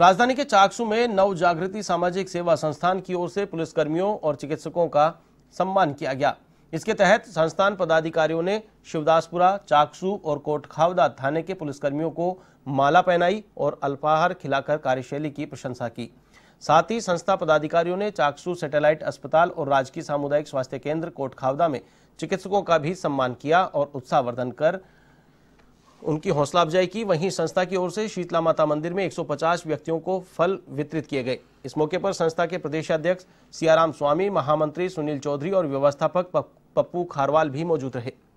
राजधानी के चाकसू में नव जागृति सामाजिक सेवा संस्थान की ओर से पुलिसकर्मियों और चिकित्सकों का सम्मान किया गया इसके तहत संस्थान पदाधिकारियों ने शिवदासपुरा चाकसू और कोटखावदा थाने के पुलिसकर्मियों को माला पहनाई और अल्पाहार खिलाकर कार्यशैली की प्रशंसा की साथ ही संस्था पदाधिकारियों ने चाकसू सैटेलाइट अस्पताल और राजकीय सामुदायिक स्वास्थ्य केंद्र कोटखावदा में चिकित्सकों का भी सम्मान किया और उत्साहवर्धन कर उनकी हौसला अफजाई की वहीं संस्था की ओर से शीतला माता मंदिर में 150 व्यक्तियों को फल वितरित किए गए इस मौके पर संस्था के प्रदेशाध्यक्ष सियाराम स्वामी महामंत्री सुनील चौधरी और व्यवस्थापक पप्पू खारवाल भी मौजूद रहे